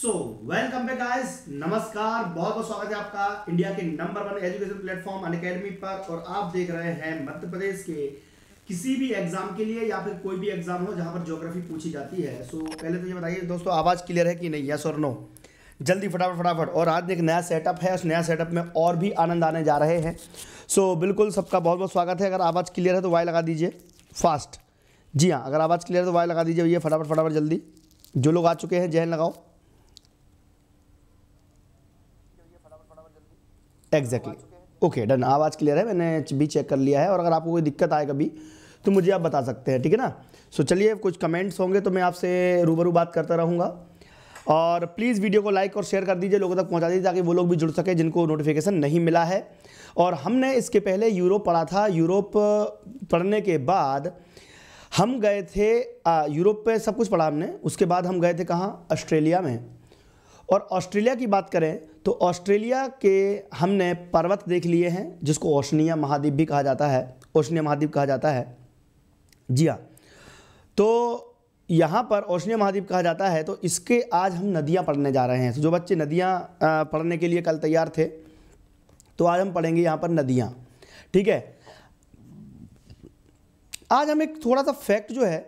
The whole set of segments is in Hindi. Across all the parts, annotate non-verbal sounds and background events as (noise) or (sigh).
सो वेलकम बैक गाइस नमस्कार बहुत बहुत स्वागत है आपका इंडिया के number one education platform Unacademy पर और आप देख रहे हैं मध्य प्रदेश के किसी भी एग्जाम के लिए या फिर कोई भी एग्जाम हो जहां पर ज्योग्राफी पूछी जाती है सो so, पहले तो ये बताइए दोस्तों आवाज़ क्लियर है कि नहीं यस और नो जल्दी फटाफट फटाफट और आज एक नया सेटअप है उस नया सेटअप में और भी आनंद आने जा रहे हैं सो so, बिल्कुल सबका बहुत बहुत स्वागत है अगर आवाज़ क्लियर है तो वाई लगा दीजिए फास्ट जी हाँ अगर आवाज़ क्लियर है तो वाई लगा दीजिए भैया फटाफट फटाफट जल्दी जो लोग आ चुके हैं जहन लगाओ एग्जैक्टली ओके डन आवाज़ क्लियर है मैंने भी चेक कर लिया है और अगर आपको कोई दिक्कत आए कभी तो मुझे आप बता सकते हैं ठीक है ना सो चलिए कुछ कमेंट्स होंगे तो मैं आपसे रूबरू बात करता रहूँगा और प्लीज़ वीडियो को लाइक और शेयर कर दीजिए लोगों तक पहुँचा दीजिए ताकि वो लोग भी जुड़ सकें जिनको नोटिफिकेशन नहीं मिला है और हमने इसके पहले यूरोप पढ़ा था यूरोप पढ़ने के बाद हम गए थे यूरोप पे सब कुछ पढ़ा हमने उसके बाद हम गए थे कहाँ ऑस्ट्रेलिया में और ऑस्ट्रेलिया की बात करें तो ऑस्ट्रेलिया के हमने पर्वत देख लिए हैं जिसको ओशनिया महाद्वीप भी कहा जाता है ओशनिया महाद्वीप कहा जाता है जी हाँ तो यहाँ पर ओशनिया महाद्वीप कहा जाता है तो इसके आज हम नदियाँ पढ़ने जा रहे हैं तो जो बच्चे नदियाँ पढ़ने के लिए कल तैयार थे तो आज हम पढ़ेंगे यहाँ पर नदियाँ ठीक है आज हम एक थोड़ा सा फैक्ट जो है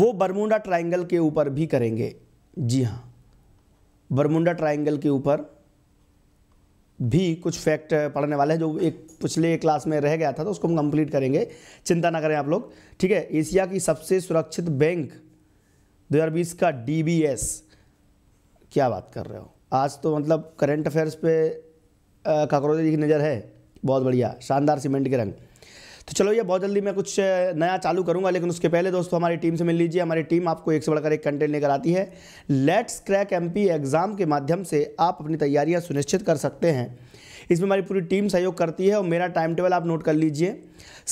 वो बरमूडा ट्रायंगल के ऊपर भी करेंगे जी हाँ बरमुंडा ट्राइंगल के ऊपर भी कुछ फैक्ट पढ़ने वाले हैं जो एक पिछले क्लास में रह गया था तो उसको हम कंप्लीट करेंगे चिंता ना करें आप लोग ठीक है एशिया की सबसे सुरक्षित बैंक 2020 का डी क्या बात कर रहे हो आज तो मतलब करंट अफेयर्स पे काकरोजी की नज़र है बहुत बढ़िया शानदार सीमेंट के रंग तो चलो ये बहुत जल्दी मैं कुछ नया चालू करूँगा लेकिन उसके पहले दोस्तों हमारी टीम से मिल लीजिए हमारी टीम आपको एक से बढ़कर एक कंटेंट लेकर आती है लेट्स क्रैक एम एग्ज़ाम के माध्यम से आप अपनी तैयारियाँ सुनिश्चित कर सकते हैं इसमें हमारी पूरी टीम सहयोग करती है और मेरा टाइम टेबल आप नोट कर लीजिए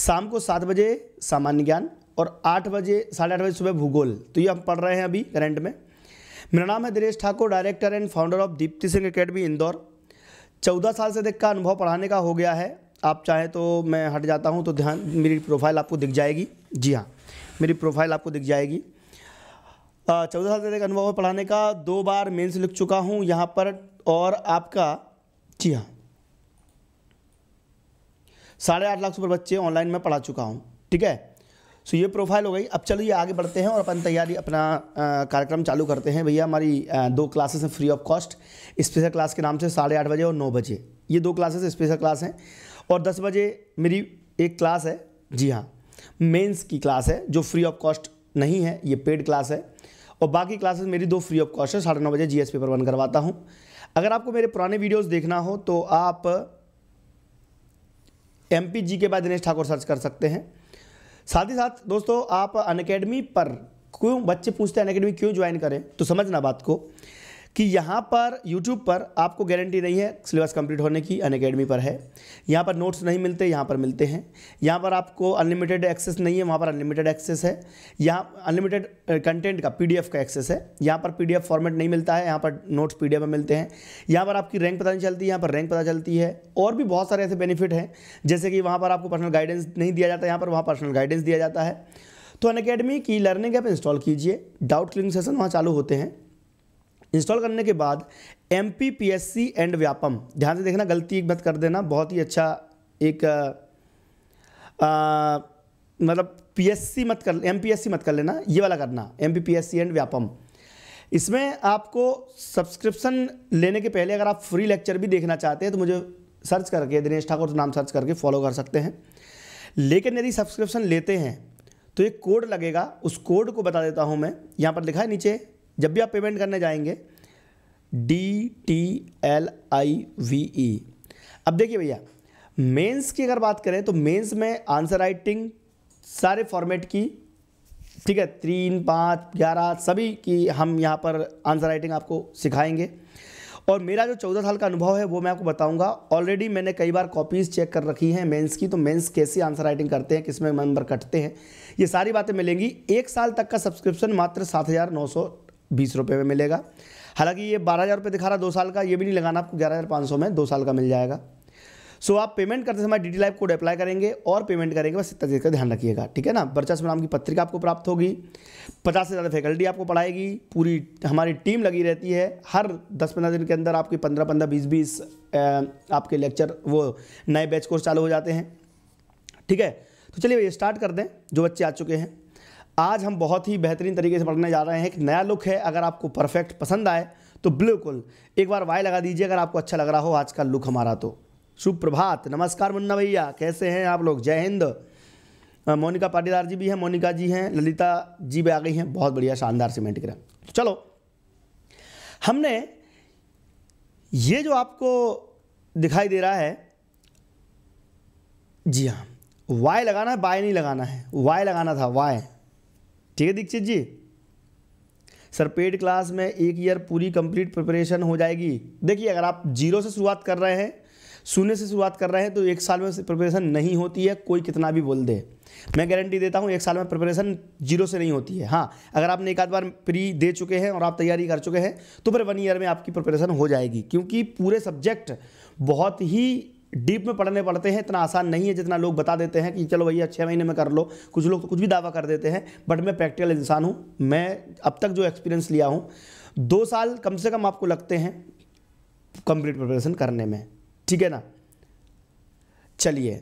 शाम को सात बजे सामान्य ज्ञान और आठ बजे साढ़े आठ बजे सुबह भूगोल तो ये हम पढ़ रहे हैं अभी करंट में मेरा नाम है Dinesh Thakur director and founder of Deepti Singh academy Indore चौदह साल से देख का अनुभव पढ़ाने का हो गया है आप चाहें तो मैं हट जाता हूँ तो ध्यान मेरी प्रोफाइल आपको दिख जाएगी जी हाँ मेरी प्रोफाइल आपको दिख जाएगी चौदह साल से अनुभव है पढ़ाने का दो बार मेंस लिख चुका हूँ यहाँ पर और आपका जी हाँ साढ़े आठ लाख से बच्चे ऑनलाइन में पढ़ा चुका हूँ ठीक है सो ये प्रोफाइल हो गई अब चलिए आगे बढ़ते हैं और अपन तैयारी अपना कार्यक्रम चालू करते हैं भैया हमारी दो क्लासेस हैं free of cost special class के नाम से साढ़े आठ बजे और नौ बजे ये दो क्लासेस स्पेशल क्लास हैं और दस बजे मेरी एक क्लास है जी हाँ मेंस की क्लास है जो फ्री ऑफ कॉस्ट नहीं है ये पेड क्लास है और बाकी क्लासेस मेरी दो फ्री ऑफ कॉस्ट है साढ़े नौ बजे जीएस पेपर वन करवाता हूँ अगर आपको मेरे पुराने वीडियोस देखना हो तो आप एम जी के बाद दिनेश ठाकुर सर्च कर सकते हैं साथ ही साथ दोस्तों आप अनकेडमी पर क्यों बच्चे पूछते हैं अनकेडमी क्यों ज्वाइन करें तो समझना बात को कि यहाँ पर यूट्यूब पर आपको गारंटी नहीं है सिलेबस कंप्लीट होने की अन अकेडमी पर है यहाँ पर नोट्स नहीं मिलते यहाँ पर मिलते हैं यहाँ पर आपको अनलिमिटेड एक्सेस नहीं है वहाँ पर अनलिमिटेड एक्सेस है यहाँ अनलिमिटेड कंटेंट uh, का पी का एक्सेस है यहाँ पर पी फॉर्मेट नहीं मिलता है यहाँ पर नोट्स पी में मिलते हैं यहाँ पर आपकी रैंक पता नहीं चलती यहाँ पर रैंक पता चलती है और भी बहुत सारे ऐसे बेनिफिट हैं जैसे कि वहाँ पर आपको पर्सनल गाइडेंस नहीं दिया जाता यहाँ पर वहाँ पर्सनल गाइडेंस दिया जाता है तो अन अकेडमी की लर्निंग ऐप इंस्टॉल कीजिए डाउट क्लिंग सेशन वहाँ चालू होते हैं इंस्टॉल करने के बाद M P P S C and Vyapam ध्यान से देखना गलती एक बात कर देना बहुत ही अच्छा एक आ, पी मतलब सी मत कर एम पी मत कर लेना ये वाला करना एम पी एंड व्यापम इसमें आपको सब्सक्रिप्शन लेने के पहले अगर आप फ्री लेक्चर भी देखना चाहते हैं तो मुझे सर्च करके दिनेश ठाकुर नाम सर्च करके फॉलो कर सकते हैं लेकिन यदि सब्सक्रिप्शन लेते हैं तो एक कोड लगेगा उस कोड को बता देता हूं मैं यहाँ पर लिखा है नीचे जब भी आप पेमेंट करने जाएंगे D T L I V E अब देखिए भैया मेंस की अगर बात करें तो मेंस में आंसर राइटिंग सारे फॉर्मेट की ठीक है तीन पाँच ग्यारह सभी की हम यहाँ पर आंसर राइटिंग आपको सिखाएंगे और मेरा जो चौदह साल का अनुभव है वो मैं आपको बताऊंगा ऑलरेडी मैंने कई बार कॉपीज़ चेक कर रखी हैं मेंस की तो मेंस कैसी आंसर राइटिंग करते हैं किस में नंबर कटते हैं ये सारी बातें मिलेंगी एक साल तक का सब्सक्रिप्शन मात्र सात हज़ार नौ सौ बीस रुपये में मिलेगा हालांकि ये बारह हज़ार रुपये दिखा रहा दो साल का ये भी नहीं लगाना आपको ग्यारह हज़ार पाँच सौ में दो साल का मिल जाएगा सो आप पेमेंट करते समय डी लाइफ कोड अप्लाई करेंगे और पेमेंट करेंगे बस इतना चीज़ का ध्यान रखिएगा ठीक है ना वर्चस्व नाम की पत्रिका आपको प्राप्त होगी पचास से ज़्यादा फैकल्टी आपको पढ़ाएगी पूरी हमारी टीम लगी रहती है हर दस पंद्रह दिन के अंदर आपके पंद्रह पंद्रह बीस बीस आपके लेक्चर वो नए बैच कोर्स चालू हो जाते हैं ठीक है तो चलिए स्टार्ट कर दें जो बच्चे आ चुके हैं आज हम बहुत ही बेहतरीन तरीके से पढ़ने जा रहे हैं एक नया लुक है अगर आपको परफेक्ट पसंद आए तो बिल्कुल एक बार वाई लगा दीजिए अगर आपको अच्छा लग रहा हो आज का लुक हमारा तो सुप्रभात नमस्कार मुन्ना भैया कैसे हैं आप लोग जय हिंद मोनिका पाटीदार जी भी हैं मोनिका जी हैं ललिता जी भी आ गई हैं बहुत बढ़िया शानदार सीमेंट ग्रह चलो हमने ये जो आपको दिखाई दे रहा है जी हाँ वाई लगाना है बाय नहीं लगाना है वाई लगाना था वाई ठीक है Dikshit ji sir paid class में एक ईयर पूरी कंप्लीट प्रिपरेशन हो जाएगी देखिए अगर आप जीरो से शुरुआत कर रहे हैं शून्य से शुरुआत कर रहे हैं तो एक साल में प्रिपरेशन नहीं होती है कोई कितना भी बोल दे मैं गारंटी देता हूँ एक साल में प्रिपरेशन जीरो से नहीं होती है हाँ अगर आपने एक आध बार प्री दे चुके हैं और आप तैयारी कर चुके हैं तो फिर वन ईयर में आपकी प्रिपरेशन हो जाएगी क्योंकि पूरे सब्जेक्ट बहुत ही डीप में पढ़ने पड़ते हैं इतना आसान नहीं है जितना लोग बता देते हैं कि चलो भैया छः महीने में कर लो कुछ लोग तो कुछ भी दावा कर देते हैं बट मैं प्रैक्टिकल इंसान हूँ मैं अब तक जो एक्सपीरियंस लिया हूँ दो साल कम से कम आपको लगते हैं कंप्लीट प्रिपरेशन करने में ठीक है ना चलिए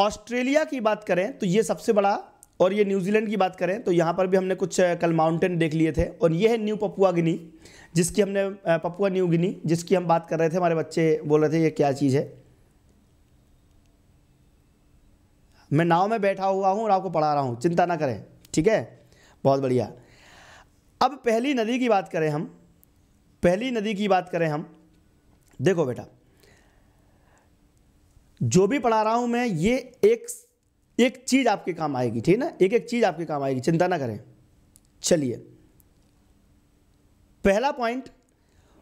ऑस्ट्रेलिया की बात करें तो ये सबसे बड़ा और ये न्यूजीलैंड की बात करें तो यहाँ पर भी हमने कुछ कल माउंटेन देख लिए थे और ये है न्यू पपुआ गिनी जिसकी हमने पपुआ न्यू गिनी जिसकी हम बात कर रहे थे हमारे बच्चे बोल रहे थे ये क्या चीज़ है मैं नाव में बैठा हुआ हूँ और आपको पढ़ा रहा हूँ चिंता ना करें ठीक है बहुत बढ़िया अब पहली नदी की बात करें हम पहली नदी की बात करें हम देखो बेटा जो भी पढ़ा रहा हूँ मैं ये एक एक चीज़ आपके काम आएगी ठीक है ना एक एक चीज़ आपके काम आएगी चिंता ना करें चलिए पहला पॉइंट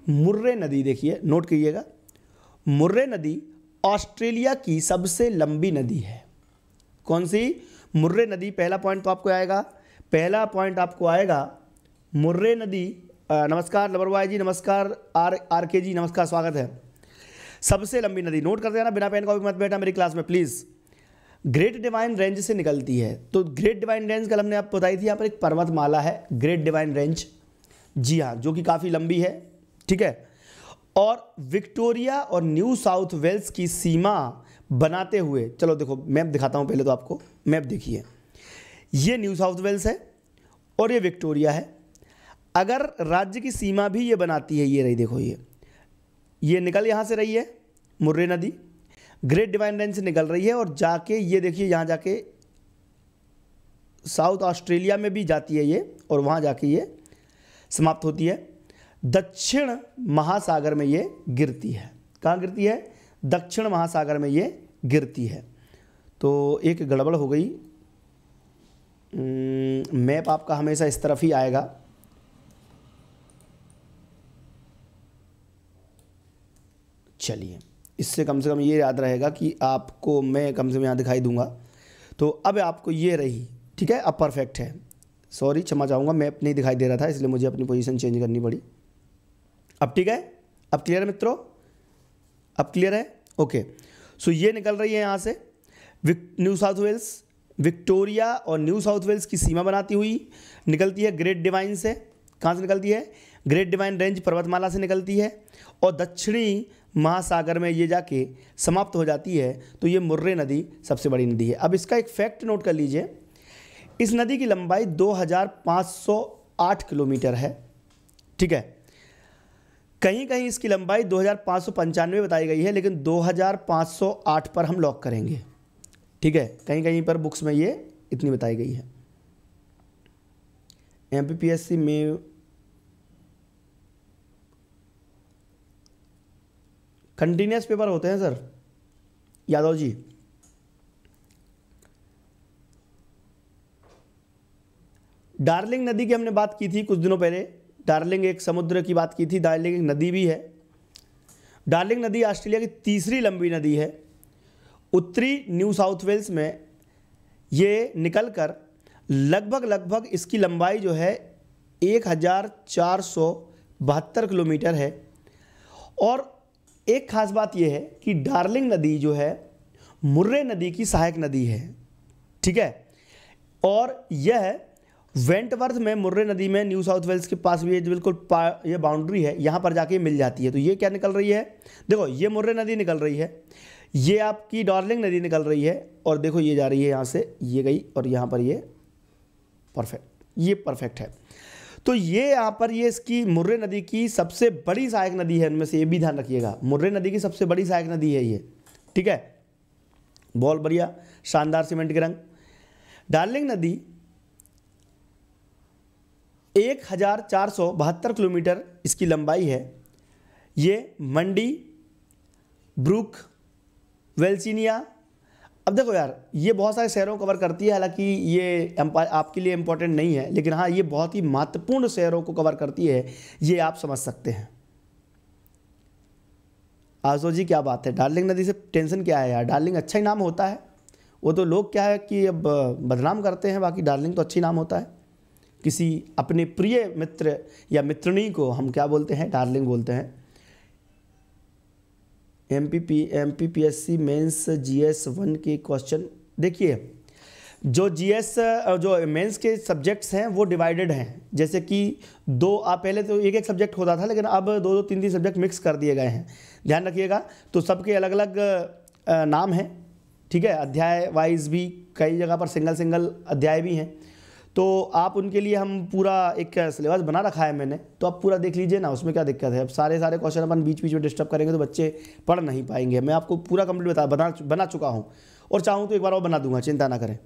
मुर्रे नदी देखिए नोट करिएगा मुर्रे नदी ऑस्ट्रेलिया की सबसे लंबी नदी है कौन सी मुर्रे नदी पहला पॉइंट तो आपको आएगा पहला पॉइंट आपको आएगा मुर्रे नदी आ, नमस्कार लबरवाई जी नमस्कार आर आर के जी नमस्कार स्वागत है सबसे लंबी नदी नोट करते जाना बिना पेन का भी मत बैठा मेरी क्लास में प्लीज़ ग्रेट डिवाइन रेंज से निकलती है तो ग्रेट डिवाइन रेंज कल हमने आपको बताई थी यहाँ पर एक पर्वतमाला है ग्रेट डिवाइन रेंज जी हाँ जो कि काफ़ी लंबी है ठीक है और विक्टोरिया और न्यू साउथ वेल्स की सीमा बनाते हुए चलो देखो मैप दिखाता हूँ पहले तो आपको मैप देखिए ये न्यू साउथ वेल्स है और ये विक्टोरिया है अगर राज्य की सीमा भी ये बनाती है ये रही देखो ये ये निकल यहाँ से रही है मुर्रे नदी ग्रेट डिवाइन लाइन से निकल रही है और जाके ये देखिए यहाँ जाके साउथ ऑस्ट्रेलिया में भी जाती है ये और वहाँ जाके ये समाप्त होती है दक्षिण महासागर में ये गिरती है कहाँ गिरती है दक्षिण महासागर में ये गिरती है तो एक गड़बड़ हो गई मैप आपका हमेशा इस तरफ ही आएगा चलिए इससे कम से कम ये याद रहेगा कि आपको मैं कम से कम यहाँ दिखाई दूंगा तो अब आपको ये रही ठीक है अब परफेक्ट है सॉरी क्षमा चाहूँगा मैप नहीं दिखाई दे रहा था इसलिए मुझे अपनी पोजीशन चेंज करनी पड़ी अब ठीक है अब क्लियर मित्रों अब क्लियर है ओके सो ये निकल रही है यहाँ से न्यू साउथ वेल्स विक्टोरिया और न्यू साउथ वेल्स की सीमा बनाती हुई निकलती है ग्रेट डिवाइन से कहाँ से निकलती है ग्रेट डिवाइन रेंज पर्वतमाला से निकलती है और दक्षिणी महासागर में ये जाके समाप्त हो जाती है तो ये मुर्रे नदी सबसे बड़ी नदी है अब इसका एक फैक्ट नोट कर लीजिए इस नदी की लंबाई 2508 किलोमीटर है ठीक है कहीं कहीं इसकी लंबाई दो बताई गई है लेकिन 2508 पर हम लॉक करेंगे ठीक है कहीं कहीं पर बुक्स में ये इतनी बताई गई है सी में कंटिन्यूस पेपर होते हैं सर यादव जी डार्लिंग नदी की हमने बात की थी कुछ दिनों पहले डार्लिंग एक समुद्र की बात की थी डार्लिंग एक नदी भी है डार्लिंग नदी ऑस्ट्रेलिया की तीसरी लंबी नदी है उत्तरी न्यू साउथ वेल्स में ये निकलकर लगभग लगभग इसकी लंबाई जो है एक हज़ार चार सौ बहत्तर किलोमीटर है और एक खास बात यह है कि डार्लिंग नदी जो है मुर्रे नदी की सहायक नदी है ठीक है और यह वेंटवर्थ में मुर्रे नदी में न्यू साउथ वेल्स के पास भी ये बिल्कुल ये बाउंड्री है यहाँ पर जाके मिल जाती है तो ये क्या निकल रही है देखो ये मुर्रे नदी निकल रही है ये आपकी डार्लिंग नदी निकल रही है और देखो ये जा रही है यहाँ से ये गई और यहाँ पर ये परफेक्ट ये परफेक्ट है तो ये यहाँ पर ये इसकी मुर्रे नदी की सबसे बड़ी सहायक नदी है इनमें से ये भी ध्यान रखिएगा मुर्रे नदी की सबसे बड़ी सहायक नदी है ये ठीक है बहुत बढ़िया शानदार सीमेंट के रंग डार्लिंग नदी एक हज़ार चार सौ बहत्तर किलोमीटर इसकी लंबाई है ये मंडी ब्रूक वेल्सिनिया अब देखो यार ये बहुत सारे शहरों को कवर करती है हालांकि ये आपके लिए इम्पोर्टेंट नहीं है लेकिन हाँ ये बहुत ही महत्वपूर्ण शहरों को कवर करती है ये आप समझ सकते हैं आजो जी क्या बात है डार्लिंग नदी से टेंशन क्या है यार डार्लिंग अच्छा ही नाम होता है वो तो लोग क्या है कि अब बदनाम करते हैं बाकी डार्लिंग तो अच्छी नाम होता है किसी अपने प्रिय मित्र या मित्रणी को हम क्या बोलते हैं डार्लिंग बोलते हैं M P P M P P S C mains G S one के क्वेश्चन देखिए जो जी एस जो मेन्स के सब्जेक्ट्स हैं वो डिवाइडेड हैं जैसे कि दो आप पहले तो एक एक सब्जेक्ट होता था लेकिन अब दो दो तीन तीन सब्जेक्ट मिक्स कर दिए गए हैं ध्यान रखिएगा तो सबके अलग अलग नाम हैं ठीक है अध्याय वाइज भी कई जगह पर सिंगल सिंगल अध्याय भी हैं तो आप उनके लिए हम पूरा एक सिलेबस बना रखा है मैंने तो आप पूरा देख लीजिए ना उसमें क्या दिक्कत है अब सारे सारे क्वेश्चन अपन बीच बीच में डिस्टर्ब करेंगे तो बच्चे पढ़ नहीं पाएंगे मैं आपको पूरा कंप्लीट बता बना बना चुका हूँ और चाहूँ तो एक बार और बना दूंगा चिंता ना करें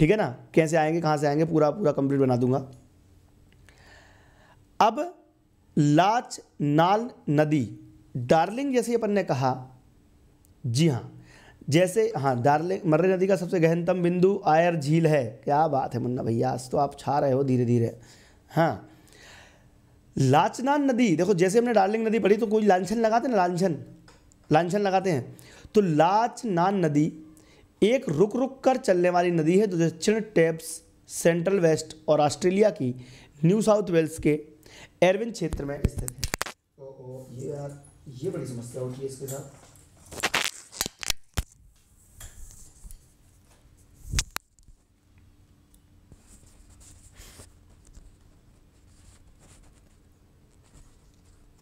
ठीक है ना कैसे आएंगे कहाँ से आएंगे पूरा पूरा कंप्लीट बना दूंगा अब लाच नाल नदी डार्लिंग जैसे अपन ने कहा जी हाँ जैसे हाँ दार्लिंग मर्रे नदी का सबसे गहनतम बिंदु आयर झील है क्या बात है मुन्ना भैया आज तो आप छा रहे हो धीरे धीरे हाँ लाचनान नदी देखो जैसे हमने डार्लिंग नदी पढ़ी तो कोई लांछन लगाते ना लांछन लांछन लगाते हैं तो लाचनान नदी एक रुक रुक कर चलने वाली नदी है जो दक्षिण टेप्स सेंट्रल वेस्ट और ऑस्ट्रेलिया की न्यू साउथ वेल्स के एरविन क्षेत्र में स्थित है तो ये यार ये बड़ी समस्या होती है इसके साथ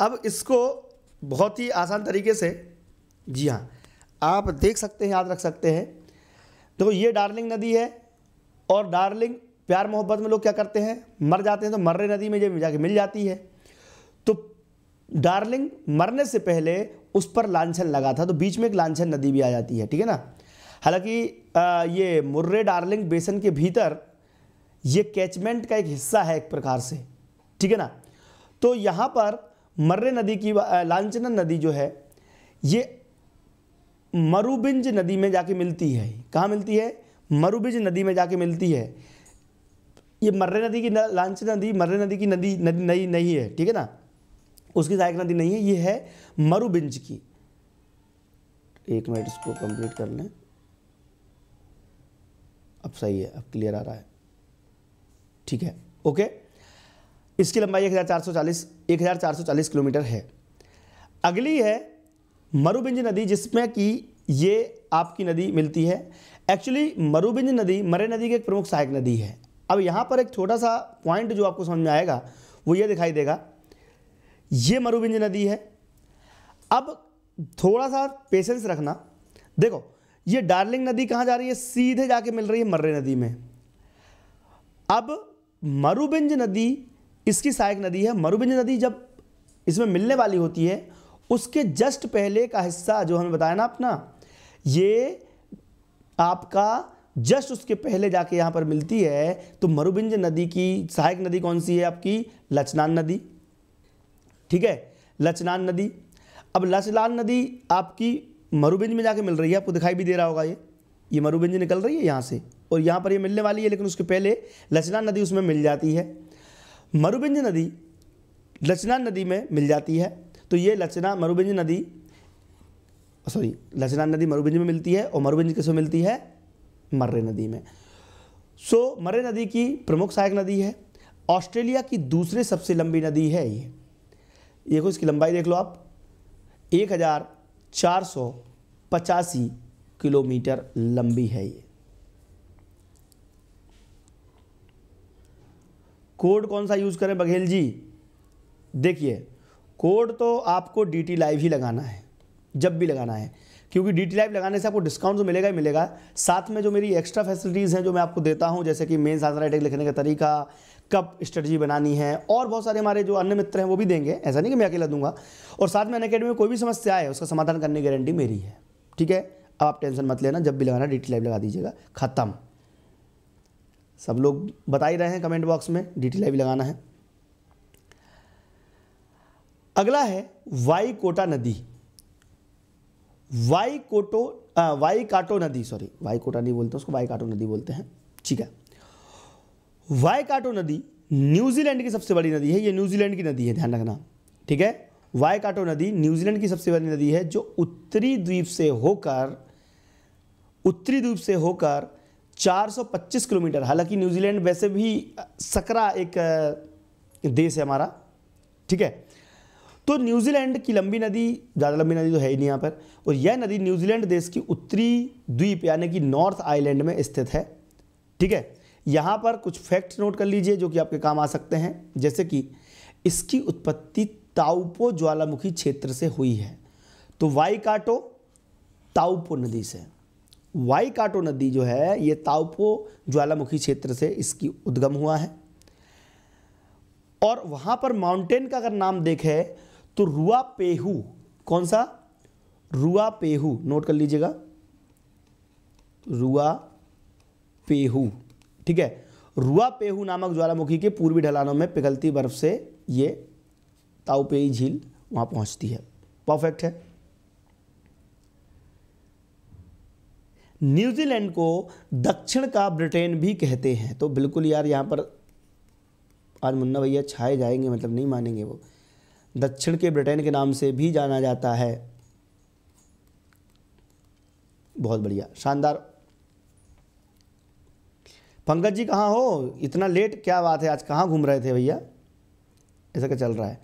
अब इसको बहुत ही आसान तरीके से जी हाँ आप देख सकते हैं याद रख सकते हैं देखो तो ये डार्लिंग नदी है और डार्लिंग प्यार मोहब्बत में लोग क्या करते हैं मर जाते हैं तो मर्रे नदी में जब जाके मिल जाती है तो डार्लिंग मरने से पहले उस पर लांछन लगा था तो बीच में एक लांछन नदी भी आ जाती है ठीक है ना हालांकि ये मुर्रे डार्लिंग बेसन के भीतर ये कैचमेंट का एक हिस्सा है एक प्रकार से ठीक है ना तो यहाँ पर मर्रे नदी की लांचनन नदी जो है ये मरुबिंज नदी में जाके मिलती है कहाँ मिलती है मरुबिंज नदी में जाके मिलती है ये मर्रे नदी की लांचन नदी मर्रे नदी की नदी नदी नहीं नहीं है ठीक है ना उसकी सहायक नदी नहीं है ये है मरुबिंज की एक मिनट इसको कंप्लीट कर लें अब सही है अब क्लियर आ रहा है ठीक है ओके इसकी लंबाई 1440 1440 किलोमीटर है अगली है मरुबिंज नदी जिसमें कि ये आपकी नदी मिलती है एक्चुअली मरुबिंज नदी मरे नदी की एक प्रमुख सहायक नदी है अब यहाँ पर एक छोटा सा पॉइंट जो आपको समझ में आएगा वो ये दिखाई देगा ये मरुबिंज नदी है अब थोड़ा सा पेशेंस रखना देखो ये डार्लिंग नदी कहाँ जा रही है सीधे जाके मिल रही है मर्रे नदी में अब मरुबिंज नदी इसकी सहायक नदी है मरुभिंज नदी जब इसमें मिलने वाली होती है उसके जस्ट पहले का हिस्सा जो हमें बताया ना अपना ये आपका जस्ट उसके पहले जाके यहाँ पर मिलती है तो मरुभिंज नदी की सहायक नदी कौन सी है आपकी लचनान नदी ठीक है लचनान नदी अब लचनान नदी आपकी मरुभिंज में जाके मिल रही है आपको दिखाई भी दे रहा होगा ये ये मरुभिंज निकल रही है यहाँ से और यहाँ पर ये मिलने वाली है लेकिन उसके पहले लचनान नदी उसमें मिल जाती है मरुबिंज नदी लचना नदी में मिल जाती है तो ये लचना मरुबिंज नदी सॉरी लचना नदी मरुबिंज में मिलती है और मरुबिंज किस में मिलती है मर्रे नदी में सो so, मर्रे नदी की प्रमुख सहायक नदी है ऑस्ट्रेलिया की दूसरी सबसे लंबी नदी है ये देखो इसकी लंबाई देख लो आप एक हज़ार चार सौ पचासी किलोमीटर लंबी है ये कोड कौन सा यूज़ करें बघेल जी देखिए कोड तो आपको डी टी लाइव ही लगाना है जब भी लगाना है क्योंकि डी टी लाइव लगाने से आपको डिस्काउंट तो मिलेगा ही मिलेगा साथ में जो मेरी एक्स्ट्रा फैसिलिटीज़ हैं जो मैं आपको देता हूँ जैसे कि मेन साधन राइटिंग लिखने का तरीका कब स्ट्रेटजी बनानी है और बहुत सारे हमारे जो अन्य मित्र हैं वो भी देंगे ऐसा नहीं कि मैं अकेला दूंगा और साथ में अकेडमी में कोई भी समस्या आए उसका समाधान करने की गारंटी मेरी है ठीक है अब आप टेंशन मत लेना जब भी लगाना डी लाइव लगा दीजिएगा खत्म सब लोग बता ही रहे हैं कमेंट बॉक्स में डिटेल भी लगाना है अगला है वाई कोटा नदी वाई कोटो आ, वाई काटो नदी सॉरी वाई कोटा नहीं बोलते उसको वाई काटो नदी बोलते हैं ठीक है वाई काटो नदी न्यूजीलैंड की सबसे बड़ी नदी है ये न्यूजीलैंड की नदी है ध्यान रखना ठीक है वाई काटो नदी न्यूजीलैंड की सबसे बड़ी नदी है जो उत्तरी द्वीप से होकर उत्तरी द्वीप से होकर 425 किलोमीटर हालांकि न्यूजीलैंड वैसे भी सकरा एक देश है हमारा ठीक है तो न्यूजीलैंड की लंबी नदी ज़्यादा लंबी नदी तो है ही नहीं यहाँ पर और यह नदी न्यूजीलैंड देश की उत्तरी द्वीप यानी कि नॉर्थ आइलैंड में स्थित है ठीक है यहाँ पर कुछ फैक्ट नोट कर लीजिए जो कि आपके काम आ सकते हैं जैसे कि इसकी उत्पत्ति ताउपो ज्वालामुखी क्षेत्र से हुई है तो वाई काटो ताउपो नदी से वाई काटो नदी जो है ये ताउपो ज्वालामुखी क्षेत्र से इसकी उद्गम हुआ है और वहां पर माउंटेन का अगर नाम देखें तो रुआ पेहू कौन सा रुआ पेहू नोट कर लीजिएगा रुआ पेहू ठीक है रुआ पेहू नामक ज्वालामुखी के पूर्वी ढलानों में पिघलती बर्फ से ये ताउपेई झील वहां पहुंचती है परफेक्ट है न्यूजीलैंड को दक्षिण का ब्रिटेन भी कहते हैं तो बिल्कुल यार यहाँ पर आज मुन्ना भैया छाए जाएंगे मतलब नहीं मानेंगे वो दक्षिण के ब्रिटेन के नाम से भी जाना जाता है बहुत बढ़िया शानदार पंकज जी कहाँ हो इतना लेट क्या बात है आज कहाँ घूम रहे थे भैया ऐसा क्या चल रहा है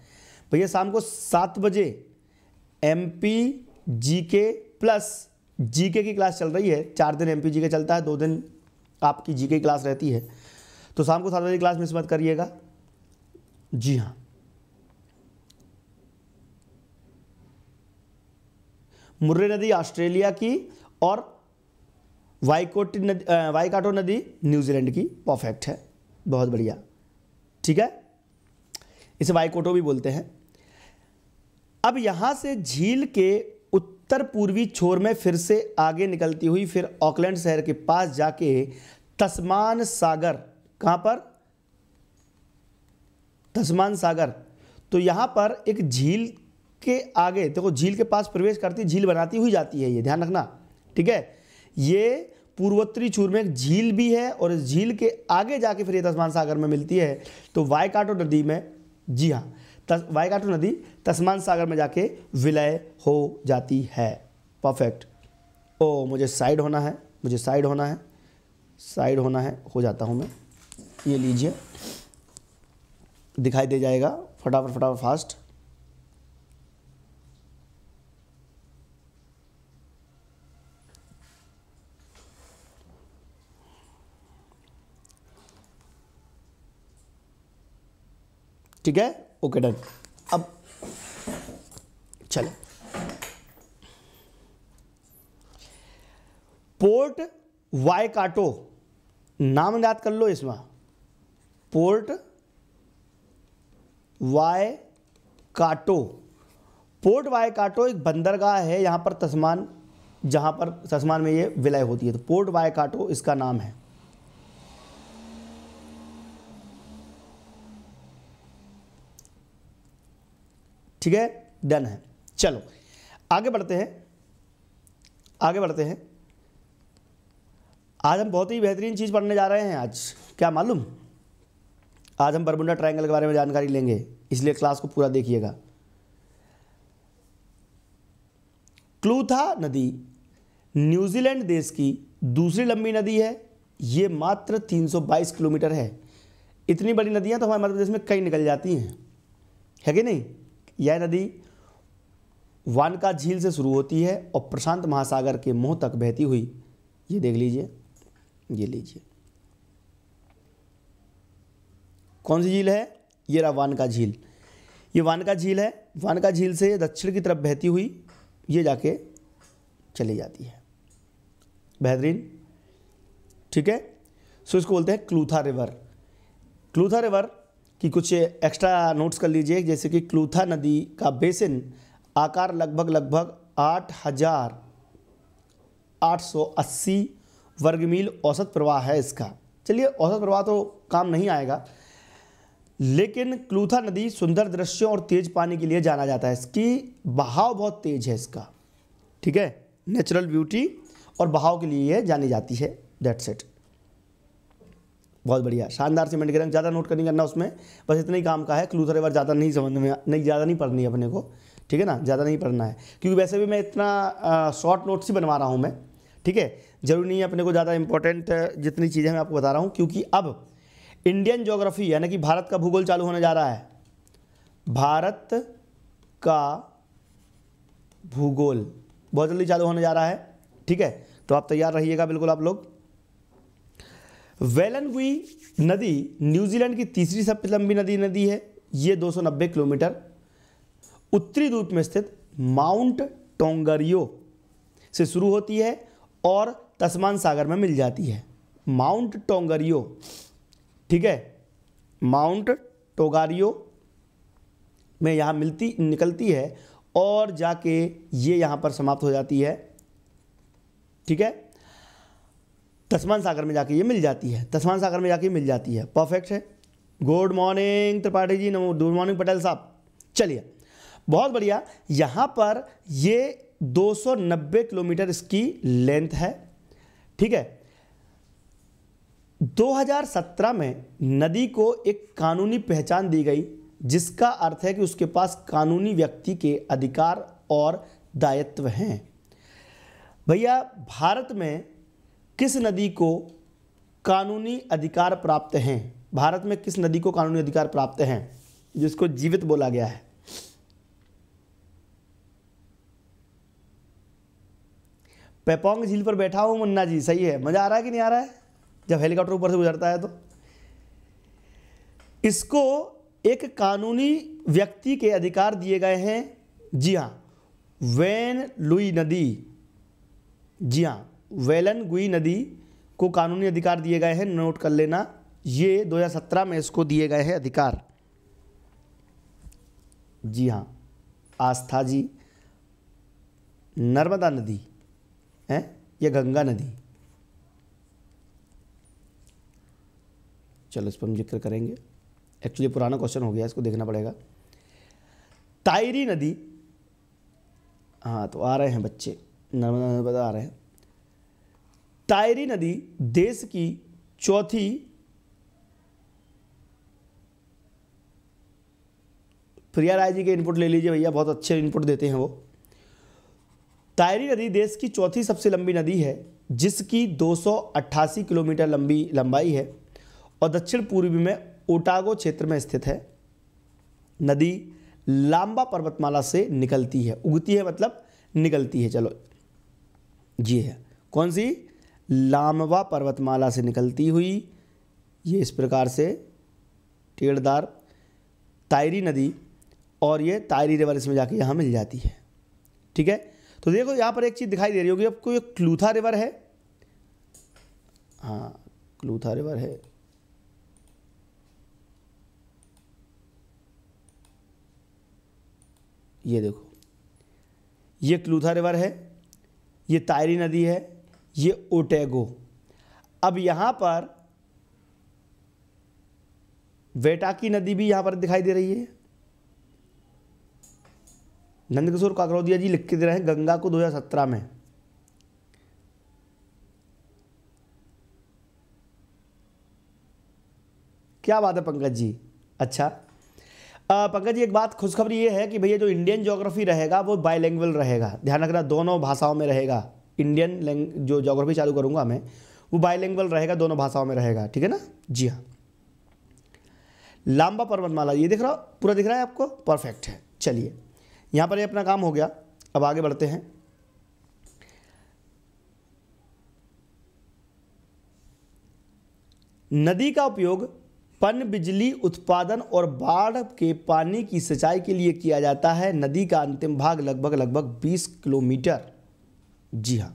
भैया शाम को सात बजे एम पी जी के प्लस जीके की क्लास चल रही है चार दिन एम जीके चलता है दो दिन आपकी जीके की क्लास रहती है तो शाम को सात बजे क्लास मिस मत करिएगा जी हाँ मुर्रे नदी ऑस्ट्रेलिया की और वाइकोटी नदी वाइकाटो नदी न्यूजीलैंड की परफेक्ट है बहुत बढ़िया ठीक है इसे वाइकोटो भी बोलते हैं अब यहाँ से झील के उत्तर पूर्वी छोर में फिर से आगे निकलती हुई फिर ऑकलैंड शहर के पास जाके तस्मान सागर कहां पर तस्मान सागर तो यहां पर एक झील के आगे देखो तो झील के पास प्रवेश करती झील बनाती हुई जाती है ये ध्यान रखना ठीक है ये पूर्वोत्तरी छूर में एक झील भी है और इस झील के आगे जाके फिर ये तस्मान सागर में मिलती है तो वायकाटो नदी में जी हाँ तस, नदी तस्मान सागर में जाके विलय हो जाती है परफेक्ट ओ मुझे साइड होना है मुझे साइड होना है साइड होना है हो जाता हूँ मैं ये लीजिए दिखाई दे जाएगा फटाफट फटाफट फास्ट ठीक है ओके डन अब चलो पोर्ट वाई काटो नाम याद कर लो इसमें Port Waikato Port Waikato एक बंदरगाह है यहां पर तस्मान जहां पर तस्मान में ये विलय होती है तो पोर्ट वाई काटो इसका नाम है ठीक है डन है चलो आगे बढ़ते हैं आगे बढ़ते हैं आज हम बहुत ही बेहतरीन चीज़ पढ़ने जा रहे हैं आज क्या मालूम आज हम बरमुंडा ट्रायंगल के बारे में जानकारी लेंगे इसलिए क्लास को पूरा देखिएगा क्लूथा नदी न्यूजीलैंड देश की दूसरी लंबी नदी है ये मात्र 322 किलोमीटर है इतनी बड़ी नदियां तो हमारे मध्य प्रदेश में कई निकल जाती हैं है कि नहीं यह नदी वानका झील से शुरू होती है और प्रशांत महासागर के मुंह तक बहती हुई ये देख लीजिए ये लीजिए कौन सी झील है ये रहा वानका झील ये वानका झील है वानका झील से दक्षिण की तरफ बहती हुई ये जाके चली जाती है बेहतरीन ठीक है सो इसको बोलते हैं क्लूथा रिवर क्लूथा रिवर कि कुछ एक्स्ट्रा नोट्स कर लीजिए जैसे कि क्लूथा नदी का बेसिन आकार लगभग लगभग आठ हज़ार आठ सौ अस्सी वर्ग मील औसत प्रवाह है इसका चलिए औसत प्रवाह तो काम नहीं आएगा लेकिन क्लूथा नदी सुंदर दृश्यों और तेज पानी के लिए जाना जाता है इसकी बहाव बहुत तेज है इसका ठीक है नेचुरल ब्यूटी और बहाव के लिए ये जानी जाती है डेट सेट बहुत बढ़िया शानदार सीमेंट के रंग ज़्यादा नोट करनी करना उसमें बस इतना ही काम का है क्लूथर एवर ज़्यादा नहीं समझ में नहीं ज़्यादा नहीं पढ़नी है अपने को ठीक है ना ज़्यादा नहीं पढ़ना है क्योंकि वैसे भी मैं इतना शॉर्ट नोट्स ही बनवा रहा हूँ मैं ठीक है जरूरी नहीं है अपने को ज़्यादा इंपॉर्टेंट जितनी चीज़ें मैं आपको बता रहा हूँ क्योंकि अब इंडियन जोग्राफी यानी कि भारत का भूगोल चालू होने जा रहा है भारत का भूगोल बहुत जल्दी चालू होने जा रहा है ठीक है तो आप तैयार रहिएगा बिल्कुल आप लोग वेलनवी नदी न्यूजीलैंड की तीसरी सबसे लंबी नदी नदी है ये 290 किलोमीटर उत्तरी द्वीप में स्थित माउंट टोंगरियो से शुरू होती है और तस्मान सागर में मिल जाती है माउंट टोंगरियो ठीक है माउंट टोगारियो में यहाँ मिलती निकलती है और जाके ये यहाँ पर समाप्त हो जाती है ठीक है तस्मान सागर में जाके ये मिल जाती है तस्मान सागर में जाके मिल जाती है परफेक्ट है गुड मॉर्निंग त्रिपाठी जी नमो गुड मॉर्निंग पटेल साहब चलिए बहुत बढ़िया यहाँ पर ये 290 किलोमीटर इसकी लेंथ है ठीक है 2017 में नदी को एक कानूनी पहचान दी गई जिसका अर्थ है कि उसके पास कानूनी व्यक्ति के अधिकार और दायित्व हैं भैया भारत में किस नदी को कानूनी अधिकार प्राप्त हैं भारत में किस नदी को कानूनी अधिकार प्राप्त हैं जिसको जीवित बोला गया है पेपोंग झील पर बैठा हूँ मुन्ना जी सही है मज़ा आ रहा है कि नहीं आ रहा है जब हेलीकॉप्टर ऊपर से गुजरता है तो इसको एक कानूनी व्यक्ति के अधिकार दिए गए हैं जी हाँ वेन लुई नदी जी हाँ वेलनगुई नदी को कानूनी अधिकार दिए गए हैं नोट कर लेना ये 2017 में इसको दिए गए हैं अधिकार जी हाँ आस्था जी नर्मदा नदी है या गंगा नदी चलो इस पर हम जिक्र करेंगे एक्चुअली पुराना क्वेश्चन हो गया इसको देखना पड़ेगा तायरी नदी हाँ तो आ रहे हैं बच्चे नर्मदा नर्मदा आ रहे हैं तायरी नदी देश की चौथी प्रिया राय जी के इनपुट ले लीजिए भैया बहुत अच्छे इनपुट देते हैं वो तायरी नदी देश की चौथी सबसे लंबी नदी है जिसकी 288 किलोमीटर लंबी लंबाई है और दक्षिण पूर्वी में ओटागो क्षेत्र में स्थित है नदी लांबा पर्वतमाला से निकलती है उगती है मतलब निकलती है चलो ये है कौन सी लामवा पर्वतमाला से निकलती हुई ये इस प्रकार से टेड़दार तायरी नदी और ये तायरी रिवर इसमें जाके यहाँ मिल जाती है ठीक है तो देखो यहाँ पर एक चीज़ दिखाई दे रही होगी आपको ये क्लूथा रिवर है हाँ क्लूथा रिवर है ये देखो ये क्लूथा रिवर है ये तायरी नदी है ये ओटेगो अब यहाँ पर वेटा की नदी भी यहाँ पर दिखाई दे रही है नंदकिशोर काकरोदिया जी लिख के दे रहे हैं गंगा को 2017 में क्या बात है पंकज जी अच्छा पंकज जी एक बात खुशखबरी ये है कि भैया जो इंडियन ज्योग्राफी रहेगा वो बायलैंग्वल रहेगा ध्यान रखना दोनों भाषाओं में रहेगा इंडियन लैंग जो जोग्राफी चालू करूंगा मैं वो बायलैंग्वल रहेगा दोनों भाषाओं में रहेगा ठीक है ना जी हाँ लांबा पर्वतमाला ये दिख रहा पूरा दिख रहा है आपको परफेक्ट है चलिए यहाँ पर ये अपना काम हो गया अब आगे बढ़ते हैं नदी का उपयोग पन बिजली उत्पादन और बाढ़ के पानी की सिंचाई के लिए किया जाता है नदी का अंतिम भाग लगभग लगभग 20 किलोमीटर जी हाँ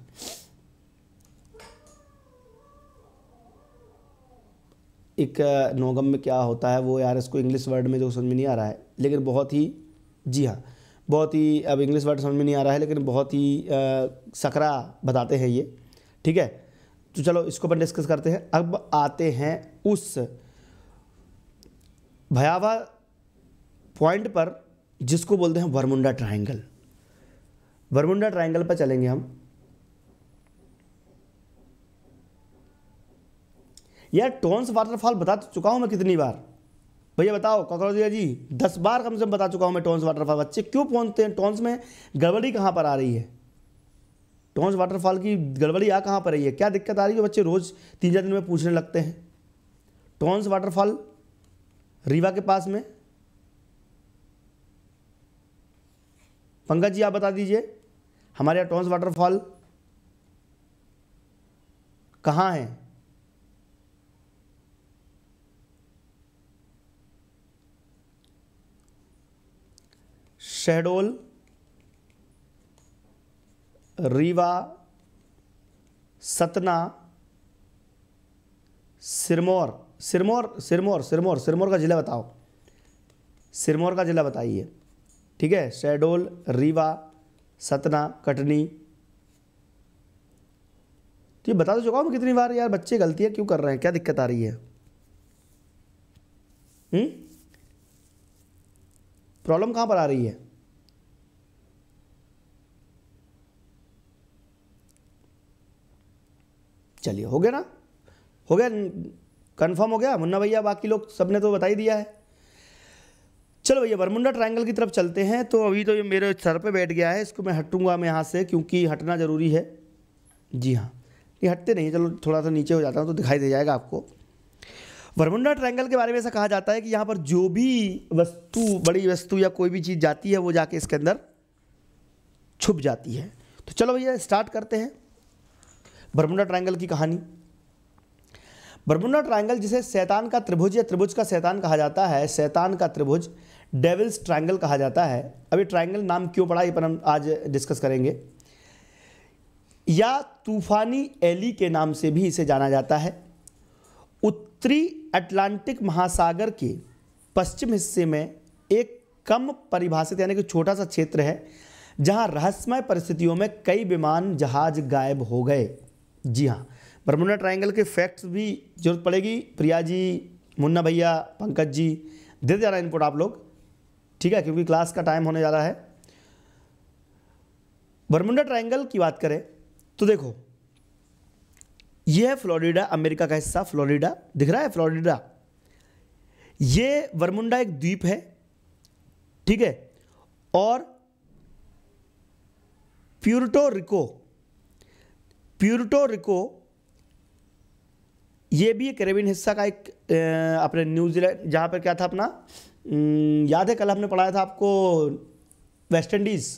एक नौगम में क्या होता है वो यार इसको इंग्लिश वर्ड में जो समझ में नहीं आ रहा है लेकिन बहुत ही जी हाँ बहुत ही अब इंग्लिश वर्ड समझ में नहीं आ रहा है लेकिन बहुत ही सकरा बताते हैं ये ठीक है तो चलो इसको अपन डिस्कस करते हैं अब आते हैं उस भयावह पॉइंट पर जिसको बोलते हैं वरमुंडा ट्रायंगल वरमुंडा ट्रायंगल पर चलेंगे हम यार टोन्स वाटरफॉल बता तो चुका हूँ मैं कितनी बार भैया बताओ कॉकरोजिया जी दस बार कम से कम बता चुका हूँ मैं टोन्स वाटरफॉल बच्चे क्यों पहुँचते हैं टोन्स में गड़बड़ी कहाँ पर आ रही है टोन्स वाटरफॉल की गड़बड़ी आ कहाँ पर रही है क्या दिक्कत आ रही है बच्चे रोज़ तीन चार दिन में पूछने लगते हैं टोन्स वाटरफॉल रीवा के पास में पंकज जी आप बता दीजिए हमारे यहाँ टोन्स वाटरफॉल कहाँ है शहडोल रीवा सतना सिरमौर सिरमौर सिरमौर सिरमौर सिरमौर का ज़िला बताओ सिरमौर का ज़िला बताइए ठीक है शहडोल रीवा सतना कटनी तो ये बता तो चुका हूँ कितनी बार यार बच्चे गलतियाँ क्यों कर रहे हैं क्या दिक्कत आ रही है हम्म? प्रॉब्लम कहाँ पर आ रही है चलिए हो गया ना हो गया कंफर्म हो गया मुन्ना भैया बाकी लोग सबने तो बता ही दिया है चलो भैया बरमुंडा ट्रायंगल की तरफ चलते हैं तो अभी तो ये मेरे सर पे बैठ गया है इसको मैं हटूंगा मैं यहाँ से क्योंकि हटना ज़रूरी है जी हाँ ये हटते नहीं चलो थोड़ा सा नीचे हो जाता हूँ तो दिखाई दे जाएगा आपको बरमुंडा ट्रायंगल के बारे में ऐसा कहा जाता है कि यहाँ पर जो भी वस्तु बड़ी वस्तु या कोई भी चीज़ जाती है वो जाके इसके अंदर छुप जाती है तो चलो भैया स्टार्ट करते हैं बर्मुंडा ट्रायंगल की कहानी बर्मुंडा ट्रायंगल जिसे सैतान का त्रिभुज या त्रिभुज का सैतान कहा जाता है सैतान का त्रिभुज डेविल्स ट्रायंगल कहा जाता है अभी ट्रायंगल नाम क्यों पड़ा ये पर हम आज डिस्कस करेंगे या तूफानी एली के नाम से भी इसे जाना जाता है उत्तरी अटलांटिक महासागर के पश्चिम हिस्से में एक कम परिभाषित यानी कि छोटा सा क्षेत्र है जहां रहस्यमय परिस्थितियों में कई विमान जहाज गायब हो गए जी हाँ बरमुंडा ट्रायंगल के फैक्ट्स भी जरूरत पड़ेगी प्रिया जी मुन्ना भैया पंकज जी दे जा रहा है इनपुट आप लोग ठीक है क्योंकि क्लास का टाइम होने जा रहा है बरमुंडा ट्रायंगल की बात करें तो देखो यह है फ्लोरिडा अमेरिका का हिस्सा फ्लोरिडा दिख रहा है फ्लोरिडा ये बरमुंडा एक द्वीप है ठीक है और प्यूर्टो रिको प्यूरटो रिको ये भी एक रेबिन हिस्सा का एक अपने न्यूजीलैंड जहाँ पर क्या था अपना याद है कल हमने पढ़ाया था आपको वेस्ट इंडीज़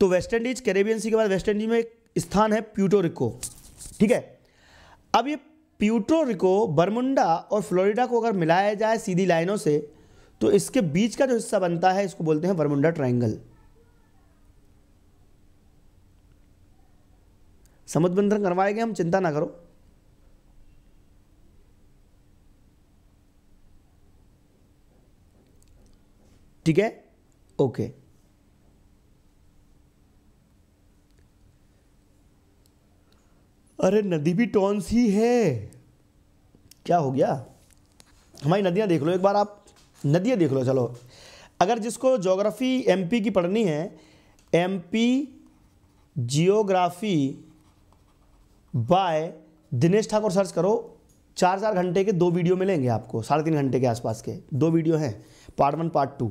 तो वेस्ट इंडीज़ कैरेबियन सी के बाद वेस्ट इंडीज में एक स्थान है प्यूटोरिको ठीक है अब ये प्यूटोरिको बर्मुंडा और फ्लोरिडा को अगर मिलाया जाए सीधी लाइनों से तो इसके बीच का जो हिस्सा बनता है इसको बोलते हैं बर्मुंडा ट्राइंगल समुद्र मंथन करवाए गए हम चिंता ना करो ठीक है ओके अरे नदी भी टॉन्स ही है क्या हो गया हमारी नदियां देख लो एक बार आप नदियां देख लो चलो अगर जिसको जोग्राफ़ी एमपी की पढ़नी है MP geography by Dinesh Thakur search करो चार चार घंटे के दो वीडियो मिलेंगे आपको साढ़े तीन घंटे के आसपास के दो वीडियो हैं पार्ट वन पार्ट टू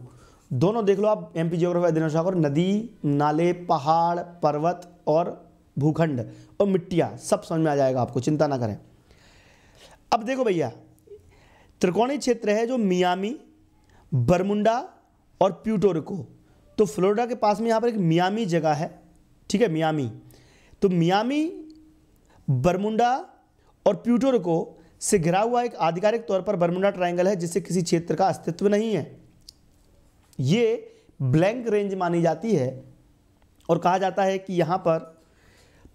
दोनों देख लो आप M P geography Dinesh Thakur नदी नाले पहाड़ पर्वत और भूखंड और मिट्टियाँ सब समझ में आ जाएगा आपको चिंता ना करें अब देखो भैया त्रिकोणीय क्षेत्र है जो मियामी बरमुंडा और प्यूटोरिको तो फ्लोरिडा के पास में यहाँ पर एक मियामी जगह है ठीक है मियामी तो मियामी बरमुंडा और को से घिरा हुआ एक आधिकारिक तौर पर बरमुंडा ट्रायंगल है जिससे किसी क्षेत्र का अस्तित्व नहीं है ये ब्लैंक रेंज मानी जाती है और कहा जाता है कि यहाँ पर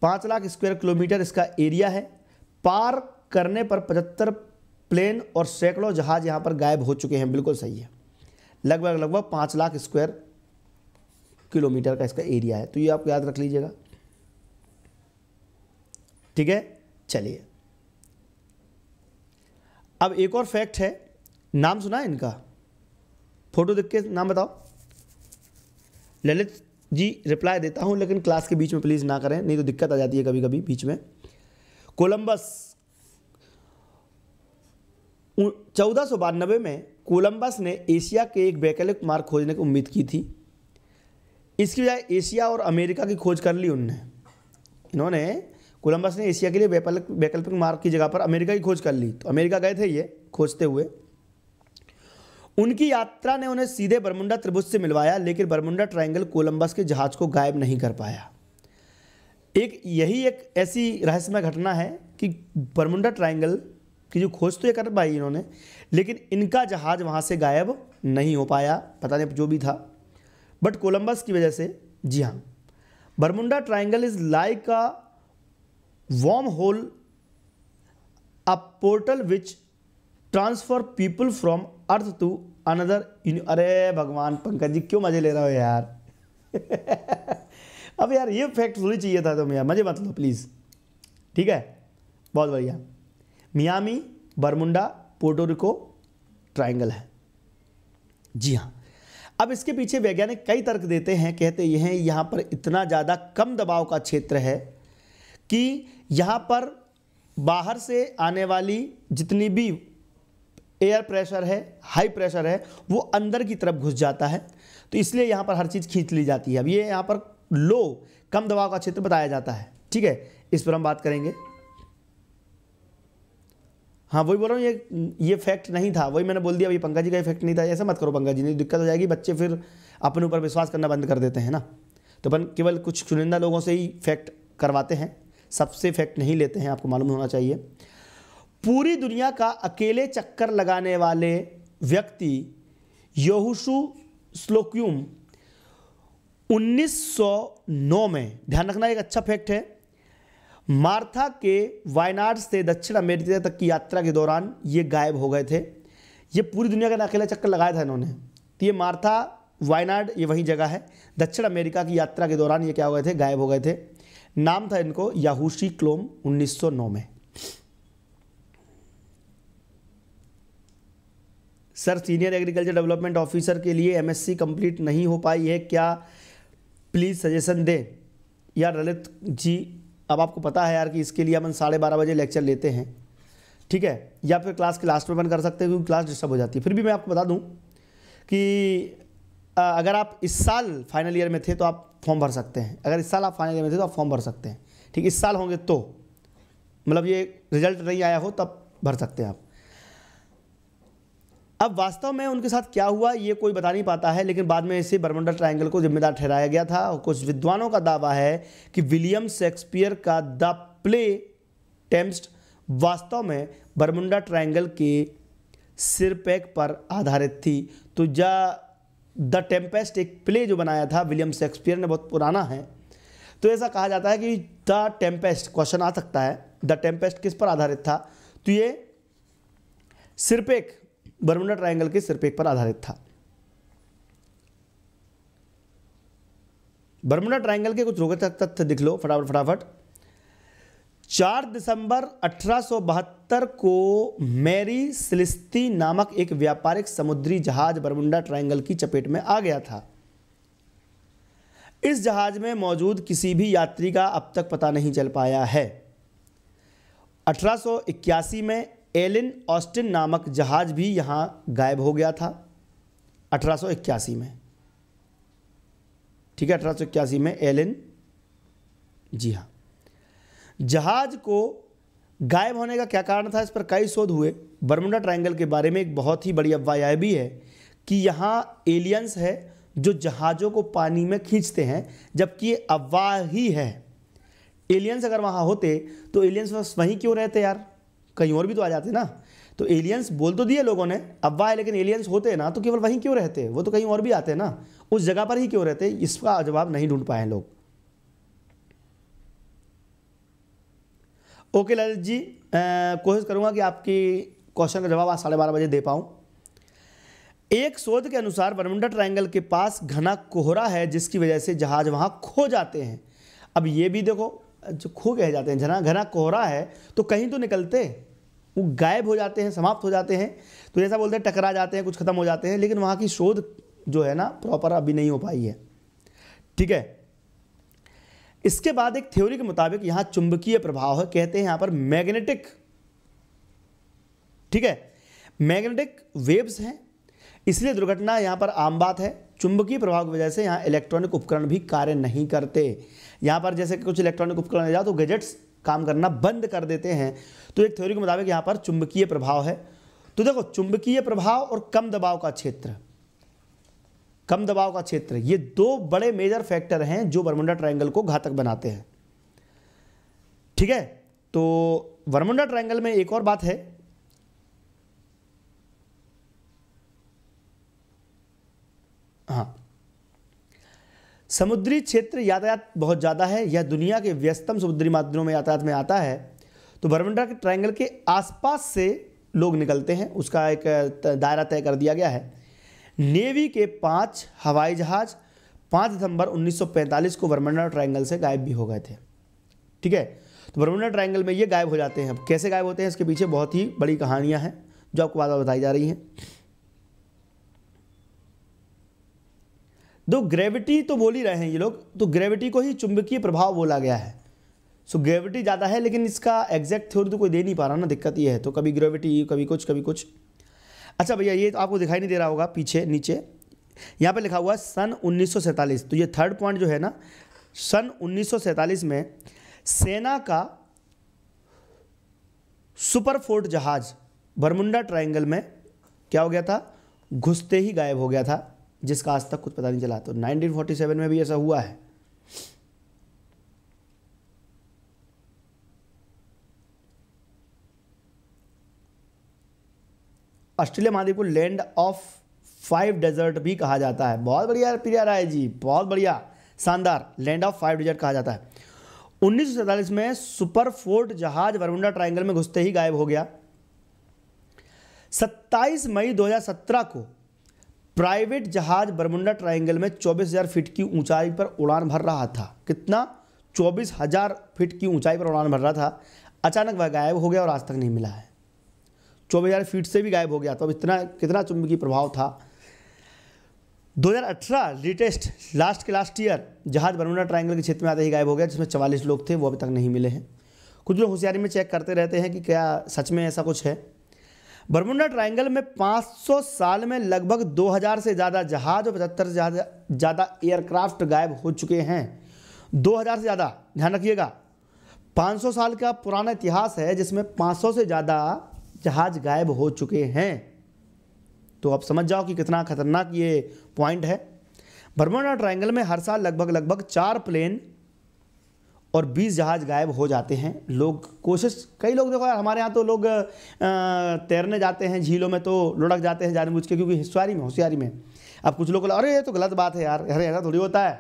पाँच लाख स्क्वायर किलोमीटर इसका एरिया है पार करने पर पचहत्तर प्लेन और सैकड़ों जहाज यहाँ पर गायब हो चुके हैं बिल्कुल सही है लगभग लगभग पाँच लाख स्क्वायर किलोमीटर का इसका एरिया है तो ये आप याद रख लीजिएगा ठीक है चलिए अब एक और फैक्ट है नाम सुना है इनका फोटो देख के नाम बताओ ललित जी रिप्लाई देता हूँ लेकिन क्लास के बीच में प्लीज़ ना करें नहीं तो दिक्कत आ जाती है कभी कभी बीच में कोलंबस चौदह सौ बानबे में कोलंबस ने एशिया के एक वैकल्पिक मार्ग खोजने की उम्मीद की थी इसकी बजाय एशिया और अमेरिका की खोज कर ली उनने इन्होंने कोलंबस ने एशिया के लिए वैकल्पिक मार्ग की जगह पर अमेरिका की खोज कर ली तो अमेरिका गए थे ये खोजते हुए उनकी यात्रा ने उन्हें सीधे बरमुंडा त्रिभुज से मिलवाया लेकिन बरमुंडा ट्रायंगल कोलंबस के जहाज को गायब नहीं कर पाया एक यही एक ऐसी रहस्यमय घटना है कि बरमुंडा ट्रायंगल की जो खोज तो ये कर पाई इन्होंने लेकिन इनका जहाज वहाँ से गायब नहीं हो पाया पता नहीं जो भी था बट कोलंबस की वजह से जी हाँ Bermuda triangle is like a worm hole a portal which transfer people from earth to another in अरे भगवान पंकज जी क्यों मजे ले रहे हो यार (laughs) अब यार ये फैक्ट थोड़ी चाहिए था तुम्हें तो यार मजे मत लो प्लीज़ ठीक है बहुत बढ़िया मियामी बरमुंडा पोर्टोरिको ट्राइंगल है जी हाँ अब इसके पीछे वैज्ञानिक कई तर्क देते हैं कहते हैं यहाँ पर इतना ज़्यादा कम दबाव का क्षेत्र है कि यहाँ पर बाहर से आने वाली जितनी भी एयर प्रेशर है हाई प्रेशर है वो अंदर की तरफ घुस जाता है तो इसलिए यहाँ पर हर चीज़ खींच ली जाती है अब ये यहाँ पर लो कम दबाव का क्षेत्र बताया जाता है ठीक है इस पर हम बात करेंगे हाँ वही बोल रहा हूँ ये ये फैक्ट नहीं था वही मैंने बोल दिया अभी पंकज जी का इफेक्ट नहीं था ऐसा मत करो पंकज जी नहीं तो दिक्कत हो जाएगी बच्चे फिर अपने ऊपर विश्वास करना बंद कर देते हैं ना तो अपन केवल कुछ चुनिंदा लोगों से ही फैक्ट करवाते हैं सबसे फैक्ट नहीं लेते हैं आपको मालूम होना चाहिए पूरी दुनिया का अकेले चक्कर लगाने वाले व्यक्ति योहुशु स्लोक्यूम 1909 में ध्यान रखना एक अच्छा फैक्ट है मार्था के वायनाड से दक्षिण अमेरिका तक की यात्रा के दौरान ये गायब हो गए थे ये पूरी दुनिया का अकेला चक्कर लगाया था इन्होंने तो ये मार्था वायनाड ये वही जगह है दक्षिण अमेरिका की यात्रा के दौरान ये क्या हो गए थे गायब हो गए थे नाम था इनको याहूशी क्लोम 1909 में sir senior agriculture development officer के लिए एमएससी कंप्लीट नहीं हो पाई है क्या प्लीज़ सजेशन दें यार ललित जी अब आपको पता है यार कि इसके लिए अपन साढ़े बारह बजे लेक्चर लेते हैं ठीक है या फिर क्लास के लास्ट में बंद कर सकते हैं क्योंकि क्लास डिस्टर्ब हो जाती है फिर भी मैं आपको बता दूं कि अगर आप इस साल फाइनल ईयर में थे तो आप फॉर्म भर सकते हैं अगर इस साल आप फाइनल में थे तो आप फॉर्म भर सकते हैं ठीक इस साल होंगे तो मतलब ये रिजल्ट नहीं आया हो तब भर सकते हैं आप अब वास्तव में उनके साथ क्या हुआ ये कोई बता नहीं पाता है लेकिन बाद में इसे बरमंडल ट्रायंगल को जिम्मेदार ठहराया गया था और कुछ विद्वानों का दावा है कि विलियम शेक्सपियर का द प्ले टेम्स्ट वास्तव में बरमुंडा ट्रायंगल के सिरपैक पर आधारित थी तो जा द टेम्पेस्ट एक प्ले जो बनाया था विलियम शेक्सपियर ने बहुत पुराना है तो ऐसा कहा जाता है कि द टेम्पेस्ट क्वेश्चन आ सकता है द टेम्पेस्ट किस पर आधारित था तो ये सिरपेक बर्मुंडा ट्राइंगल के सिरपेक पर आधारित था बर्मुंडा ट्राइंगल के कुछ रोगक तथ्य दिख लो फटाफट फटाफट चार दिसंबर अठारह को मैरी सिलिस्ती नामक एक व्यापारिक समुद्री जहाज बरमुंडा ट्रायंगल की चपेट में आ गया था इस जहाज में मौजूद किसी भी यात्री का अब तक पता नहीं चल पाया है 1881 में एलिन ऑस्टिन नामक जहाज भी यहाँ गायब हो गया था 1881 में ठीक है अठारह में एलिन जी हाँ जहाज को गायब होने का क्या कारण था इस पर कई शोध हुए बर्मुंडा ट्रायंगल के बारे में एक बहुत ही बड़ी अफवाह यह भी है कि यहाँ एलियंस है जो जहाज़ों को पानी में खींचते हैं जबकि ये अफवाह ही है एलियंस अगर वहाँ होते तो एलियंस बस वहीं क्यों रहते यार कहीं और भी तो आ जाते ना तो एलियंस बोल तो दिए लोगों ने अफवाह है लेकिन एलियंस होते ना तो केवल वहीं क्यों रहते वो तो कहीं और भी आते ना उस जगह पर ही क्यों रहते इसका जवाब नहीं ढूंढ पाए लोग ओके ललित जी कोशिश करूँगा कि आपकी क्वेश्चन का जवाब आज साढ़े बारह बजे दे पाऊँ एक शोध के अनुसार बरमुंडा ट्रायंगल के पास घना कोहरा है जिसकी वजह से जहाज वहाँ खो जाते हैं अब ये भी देखो जो खो कह जाते हैं घना घना कोहरा है तो कहीं तो निकलते वो गायब हो जाते हैं समाप्त हो जाते हैं तो जैसा बोलते हैं टकरा जाते हैं कुछ खत्म हो जाते हैं लेकिन वहाँ की शोध जो है ना प्रॉपर अभी नहीं हो पाई है ठीक है इसके बाद एक थ्योरी के मुताबिक यहां चुंबकीय प्रभाव है कहते हैं यहां पर मैग्नेटिक ठीक है मैग्नेटिक वेव्स हैं इसलिए दुर्घटना यहां पर आम बात है चुंबकीय प्रभाव की वजह से यहां इलेक्ट्रॉनिक उपकरण भी कार्य नहीं करते यहां पर जैसे कुछ इलेक्ट्रॉनिक उपकरण जाए तो गैजेट्स काम करना बंद कर देते हैं तो एक थ्योरी के मुताबिक यहां पर चुंबकीय प्रभाव है तो देखो चुंबकीय प्रभाव और कम दबाव का क्षेत्र कम दबाव का क्षेत्र ये दो बड़े मेजर फैक्टर हैं जो बरमुंडा ट्रायंगल को घातक बनाते हैं ठीक है तो बरमुंडा ट्रायंगल में एक और बात है हाँ समुद्री क्षेत्र यातायात बहुत ज़्यादा है यह दुनिया के व्यस्तम समुद्री माध्यमों में यातायात में आता है तो बरमुंडा के ट्रायंगल के आसपास से लोग निकलते हैं उसका एक दायरा तय कर दिया गया है नेवी के पांच हवाई जहाज 5 दिसंबर 1945 को बर्मंडा ट्रायंगल से गायब भी हो गए थे ठीक है तो बर्मंडा ट्रायंगल में ये गायब हो जाते हैं अब कैसे गायब होते हैं इसके पीछे बहुत ही बड़ी कहानियां हैं जो आपको बाद बताई जा रही हैं दो तो ग्रेविटी तो बोल ही रहे हैं ये लोग तो ग्रेविटी को ही चुंबकीय प्रभाव बोला गया है सो ग्रेविटी ज़्यादा है लेकिन इसका एग्जैक्ट थ्योरी तो कोई दे नहीं पा रहा ना दिक्कत ये है तो कभी ग्रेविटी कभी कुछ कभी कुछ अच्छा भैया ये तो आपको दिखाई नहीं दे रहा होगा पीछे नीचे यहाँ पे लिखा हुआ सन उन्नीस तो ये थर्ड पॉइंट जो है ना सन उन्नीस में सेना का सुपरफोर्ट जहाज बरमुंडा ट्रायंगल में क्या हो गया था घुसते ही गायब हो गया था जिसका आज तक कुछ पता नहीं चला तो 1947 में भी ऐसा हुआ है ऑस्ट्रेलिया महाद्वीप को लैंड ऑफ फाइव डेजर्ट भी कहा जाता है बहुत बढ़िया प्रिया राय जी बहुत बढ़िया शानदार लैंड ऑफ फाइव डेजर्ट कहा जाता है उन्नीस में सुपर फोर्ट जहाज वरुंडा ट्राइंगल में घुसते ही गायब हो गया 27 मई 2017 को प्राइवेट जहाज बरमुंडा ट्रायंगल में 24,000 फीट की ऊंचाई पर उड़ान भर रहा था कितना 24,000 फीट की ऊंचाई पर उड़ान भर रहा था अचानक वह गायब हो गया और आज तक नहीं मिला है 24000 हज़ार फीट से भी गायब हो गया तो अब इतना कितना चुंबकीय प्रभाव था 2018 लेटेस्ट लास्ट के लास्ट ईयर जहाज बरमुडा ट्रायंगल के क्षेत्र में आते ही गायब हो गया जिसमें 40 लोग थे वो अभी तक नहीं मिले हैं कुछ लोग होशियारी में चेक करते रहते हैं कि क्या सच में ऐसा कुछ है बरमुंडा ट्राइंगल में पाँच साल में लगभग दो से ज़्यादा जहाज और पचहत्तर से ज़्यादा ज़्यादा एयरक्राफ्ट गायब हो चुके हैं 2000 से ज़्यादा ध्यान रखिएगा 500 साल का पुराना इतिहास है जिसमें 500 से ज़्यादा जहाज गायब हो चुके हैं तो आप समझ जाओ कि कितना खतरनाक ये पॉइंट है भरमोना ट्रायंगल में हर साल लगभग लगभग चार प्लेन और 20 जहाज गायब हो जाते हैं लोग कोशिश कई लोग देखो यार हमारे यहाँ तो लोग तैरने जाते हैं झीलों में तो लुढ़क जाते हैं जानबूझ के क्योंकि हिस्सारी में होशियारी में अब कुछ लोग अरे ये तो गलत बात है यार अरे ऐसा थोड़ी होता है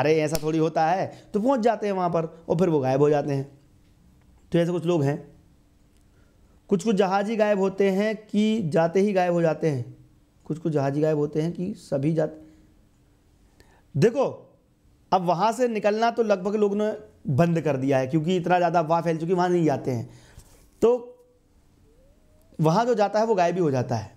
अरे ऐसा थोड़ी होता है तो पहुँच जाते हैं वहाँ पर और फिर वो गायब हो जाते हैं तो ऐसे कुछ लोग हैं कुछ कुछ जहाज ही गायब होते हैं कि जाते ही गायब हो जाते हैं कुछ कुछ जहाज ही गायब होते हैं कि सभी जाते देखो अब वहाँ से निकलना तो लगभग लोगों ने बंद कर दिया है क्योंकि इतना ज़्यादा वाह फैल चुकी वहाँ नहीं जाते हैं तो वहाँ जो जाता है वो गायब ही हो जाता है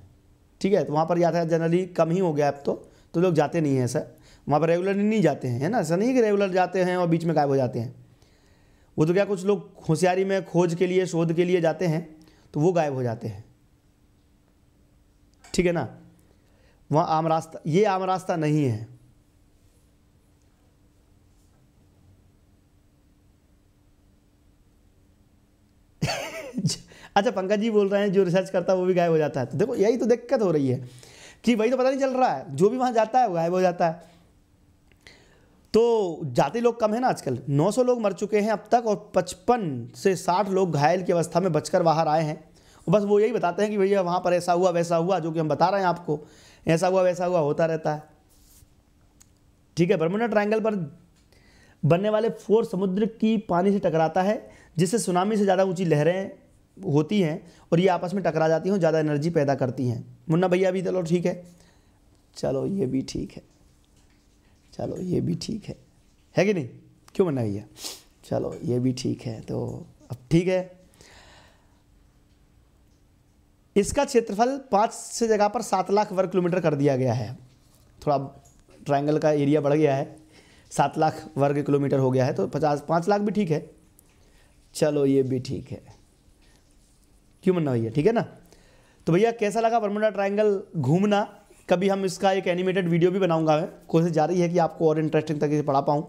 ठीक है तो वहाँ पर यातायात जनरली कम ही हो गया अब तो तो लोग जाते नहीं हैं सर वहाँ पर रेगुलरली नहीं जाते हैं है ना ऐसा नहीं कि रेगुलर जाते हैं और बीच में गायब हो जाते हैं वो तो क्या कुछ लोग होशियारी में खोज के लिए शोध के लिए जाते हैं तो वो गायब हो जाते हैं ठीक है ना वहां आम रास्ता ये आम रास्ता नहीं है (laughs) अच्छा पंकज जी बोल रहे हैं जो रिसर्च करता है वो भी गायब हो जाता है तो देखो यही तो दिक्कत हो रही है कि वही तो पता नहीं चल रहा है जो भी वहाँ जाता है वो गायब हो जाता है तो जाति लोग कम है ना आजकल 900 लोग मर चुके हैं अब तक और 55 से 60 लोग घायल की अवस्था में बचकर बाहर आए हैं बस वो यही बताते हैं कि भैया वहाँ पर ऐसा हुआ वैसा हुआ जो कि हम बता रहे हैं आपको ऐसा हुआ वैसा हुआ होता रहता है ठीक है बर्मुडा ट्राइंगल पर बनने वाले फोर समुद्र की पानी से टकराता है जिससे सुनामी से ज़्यादा ऊँची लहरें होती हैं और ये आपस में टकरा जाती हैं ज़्यादा एनर्जी पैदा करती हैं मुन्ना भैया भी चलो ठीक है चलो ये भी ठीक है चलो ये भी ठीक है है कि नहीं क्यों मना भैया चलो ये भी ठीक है तो अब ठीक है इसका क्षेत्रफल पाँच से जगह पर सात लाख वर्ग किलोमीटर कर दिया गया है थोड़ा ट्रायंगल का एरिया बढ़ गया है सात लाख वर्ग किलोमीटर हो गया है तो पचास पाँच लाख भी ठीक है चलो ये भी ठीक है क्यों मनना भैया ठीक है ना तो भैया कैसा लगा बर्मुडा ट्राइंगल घूमना कभी हम इसका एक एनिमेटेड वीडियो भी बनाऊंगा मैं कोशिश जारी है कि आपको और इंटरेस्टिंग तरीके से पढ़ा पाऊँ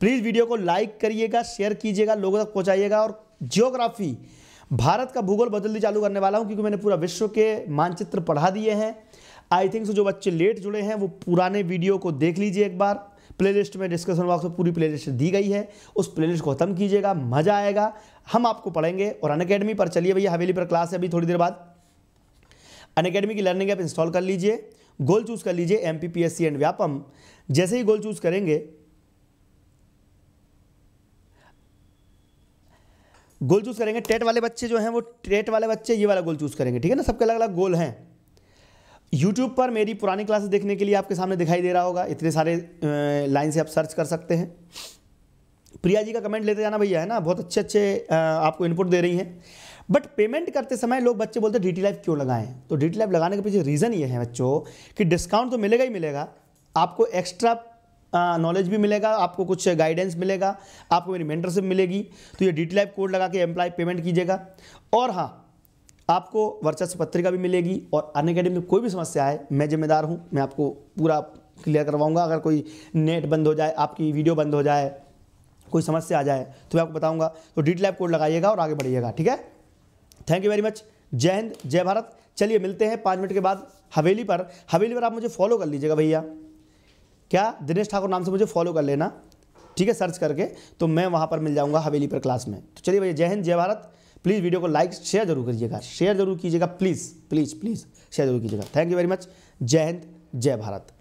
प्लीज़ वीडियो को लाइक करिएगा शेयर कीजिएगा लोगों तक पहुँचाइएगा और जियोग्राफी भारत का भूगोल बदलने चालू करने वाला हूँ क्योंकि मैंने पूरा विश्व के मानचित्र पढ़ा दिए हैं आई थिंक जो बच्चे लेट जुड़े हैं वो पुराने वीडियो को देख लीजिए एक बार प्लेलिस्ट में डिस्कशन बॉक्स में पूरी प्लेलिस्ट दी गई है उस प्लेलिस्ट को खत्म कीजिएगा मज़ा आएगा हम आपको पढ़ेंगे और अनकेडमी पर चलिए भैया हवेली पर क्लास है अभी थोड़ी देर बाद अनकेडमी की लर्निंग ऐप इंस्टॉल कर लीजिए गोल चूज कर लीजिए M P P S C and Vyapam जैसे ही गोल चूज करेंगे गोल चूज करेंगे टेट वाले बच्चे जो हैं वो टेट वाले बच्चे ये वाला गोल चूज करेंगे ठीक है ना सबके अलग अलग गोल हैं यूट्यूब पर मेरी पुरानी क्लासेस देखने के लिए आपके सामने दिखाई दे रहा होगा इतने सारे लाइन से आप सर्च कर सकते हैं प्रिया जी का कमेंट लेते जाना भैया है ना बहुत अच्छे अच्छे आपको इनपुट दे रही हैं बट पेमेंट करते समय लोग बच्चे बोलते हैं डी टी लाइफ क्यों लगाएं तो डी टी लाइफ लगाने के पीछे रीज़न ये है बच्चों कि डिस्काउंट तो मिलेगा ही मिलेगा आपको एक्स्ट्रा नॉलेज भी मिलेगा आपको कुछ गाइडेंस मिलेगा आपको मेरी मेंटरशिप मिलेगी तो ये डी टी लाइफ कोड लगा के एम्प्लॉय पेमेंट कीजिएगा और हाँ आपको वर्चस्व पत्रिका भी मिलेगी और अन अकेडमी में कोई भी समस्या आए मैं जिम्मेदार हूँ मैं आपको पूरा क्लियर करवाऊँगा अगर कोई नेट बंद हो जाए आपकी वीडियो बंद हो जाए कोई समस्या आ जाए तो मैं आपको बताऊँगा तो डी टी लाइफ कोड लगाइएगा और आगे बढ़िएगा ठीक है थैंक यू वेरी मच जय हिंद जय भारत चलिए मिलते हैं पाँच मिनट के बाद हवेली पर हवेली पर आप मुझे फॉलो कर लीजिएगा भैया क्या दिनेश ठाकुर नाम से मुझे फॉलो कर लेना ठीक है सर्च करके तो मैं वहाँ पर मिल जाऊँगा हवेली पर क्लास में तो चलिए भैया जय हिंद जय भारत प्लीज़ वीडियो को लाइक शेयर जरूर करिएगा शेयर जरूर कीजिएगा प्लीज़ प्लीज़ प्लीज़ शेयर जरूर कीजिएगा थैंक यू वेरी मच जय हिंद जय भारत